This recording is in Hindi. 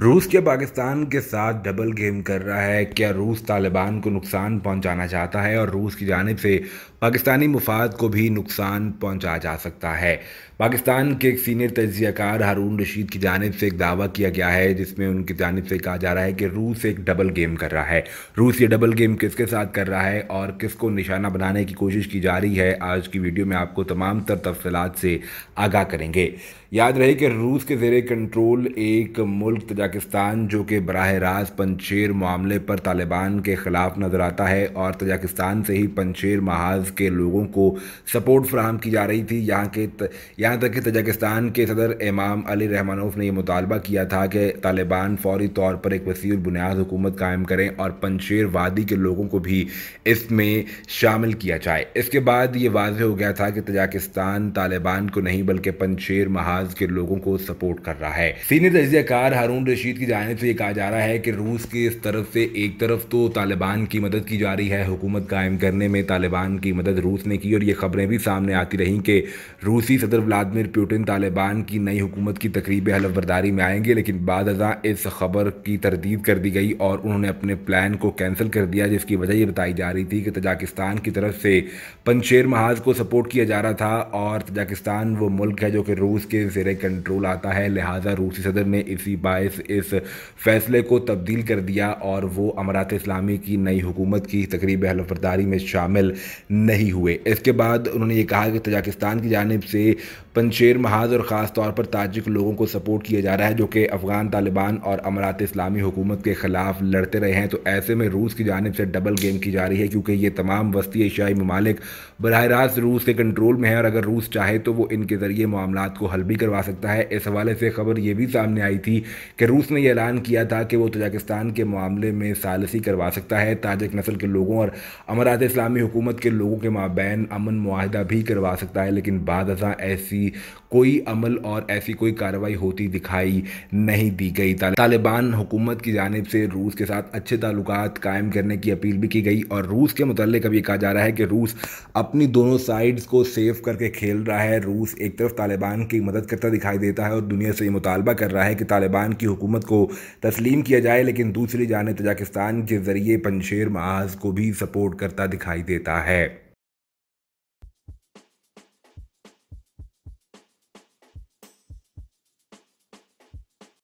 रूस क्या पाकिस्तान के साथ डबल गेम कर रहा है क्या रूस तालिबान को नुकसान पहुंचाना चाहता है और रूस की जानब से पाकिस्तानी मुफाद को भी नुकसान पहुंचा जा सकता है पाकिस्तान के एक सीनियर तजियाकार हारून रशीद की जानब से एक दावा किया गया है जिसमें उनकी जानब से कहा जा रहा है कि रूस एक डबल गेम कर रहा है रूस ये डबल गेम किसके साथ कर रहा है और किसको निशाना बनाने की कोशिश की जा रही है आज की वीडियो में आपको तमाम तर तफसलत से आगाह करेंगे याद रहे कि रूस के जेर कंट्रोल एक मुल्क तजाकिस्तान जो कि बरह रास्त पनशेर मामले पर तालिबान के ख़िलाफ़ नज़र आता है और तजाकिस्तान से ही पनशेर महाज के लोगों को सपोर्ट फ्राहम की जा रही थी यहाँ के यहाँ तक कि तजाकिस्तान के सदर इमाम अली रहमानोफ ने यह मुतालबा किया था कि तालिबान फौरी तौर पर एक वसी बुनियाद हुकूमत कायम करें और पनशेर वादी के लोगों को भी इसमें शामिल किया जाए इसके बाद ये वाज हो गया था कि तजाकिस्तान तालिबान को नहीं बल्कि पनशेर महाज के लोगों को सपोर्ट कर रहा है सीनियर तजिया कार हारून रशीद की जानब से ये कहा जा रहा है कि रूस की इस तरफ से एक तरफ तो तालिबान की मदद की जा रही है हुकूमत कायम करने में तालिबान की मदद रूस ने की और ये खबरें भी सामने आती रहीं कि रूसी सदर व्लादिमिर पुतिन तालिबान की नई हुकूमत की तकरीब हलफबरदारी में आएंगे लेकिन बाद हजा इस खबर की तरदीद कर दी गई और उन्होंने अपने प्लान को कैंसिल कर दिया जिसकी वजह ये बताई जा रही थी कि तजाकिस्तान की तरफ से पनशेर महाज को सपोर्ट किया जा रहा था और तजाकिस्तान वो मुल्क है जो कि रूस के जेर कंट्रोल आता है लिहाजा रूसी सदर ने इसी बायस इस फैसले को तब्दील कर दिया और वो अमारात इस्लामी की नई हुकूमत की तकरीब हलफरदारी में शामिल नहीं हुए इसके बाद उन्होंने ये कहा कि तजाकिस्तान की जानब से पंचेर महाज और ख़ास तौर पर ताजिक लोगों को सपोर्ट किया जा रहा है जो कि अफ़गान तालिबान और अमारात इस्लामी हुकूमत के ख़िलाफ़ लड़ते रहे हैं तो ऐसे में रूस की जानब से डबल गेम की जा रही है क्योंकि ये तमाम वस्ती एशियाई ममालिक बरह रास्त रूस के कंट्रोल में है और अगर रूस चाहे तो वो इनके ज़रिए मामला को हल भी करवा सकता है इस हवाले से खबर ये भी सामने आई थी कि रूस रूस ने यह ऐलान किया था कि वो तजाकिस्तान के मामले में सालसी करवा सकता है ताजक नसल के लोगों और अमरात इस्लामी हुकूमत के लोगों के माबैन अमन माहिदा भी करवा सकता है लेकिन बाद हजा ऐसी कोई अमल और ऐसी कोई कार्रवाई होती दिखाई नहीं दी गई तालिबान हुकूमत की जानब से रूस के साथ अच्छे ताल्लुक कायम करने की अपील भी की गई और रूस के मतलब अब ये कहा जा रहा है कि रूस अपनी दोनों साइड्स को सेव करके खेल रहा है रूस एक तरफ तालिबान की मदद करता दिखाई देता है और दुनिया से ये मुतालबा कर रहा है कि तालिबान की हुकूमत हुकूमत को तस्लीम किया जाए लेकिन दूसरी जानब तजाकिस्तान तो के ज़रिए पनशेर महाज को भी सपोर्ट करता दिखाई देता है